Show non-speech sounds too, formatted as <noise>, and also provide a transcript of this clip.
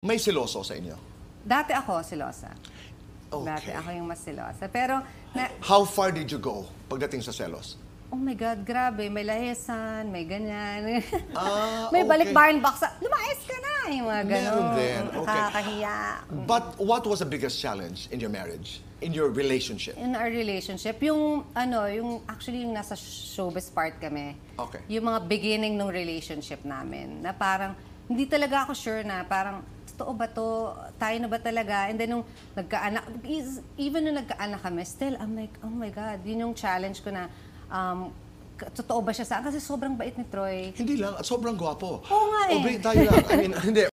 May siloso sa inyo? Dati ako silosa. Okay. Dati ako yung mas silosa. Pero... Na... How far did you go pagdating sa selos? Oh my God, grabe. May lahesan, may ganyan. Ah, <laughs> may okay. balik barn baksa. Lumayas ka na! Yung mga ganun. Meron din. Okay. Nakakahiya. But what was the biggest challenge in your marriage? In your relationship? In our relationship. Yung, ano, yung actually yung nasa showbiz part kami. Okay. Yung mga beginning ng relationship namin. Na parang, hindi talaga ako sure na parang totoo ba to? Tayo na ba talaga? And then nung nagkaanak, even nung nagkaanak kami, still, I'm like, oh my God, yun yung challenge ko na, um, totoo ba siya sa akin? Kasi sobrang bait ni Troy. Hindi lang, sobrang gwapo. Oo nga eh. Obey tayo lang. I mean, <laughs> hindi,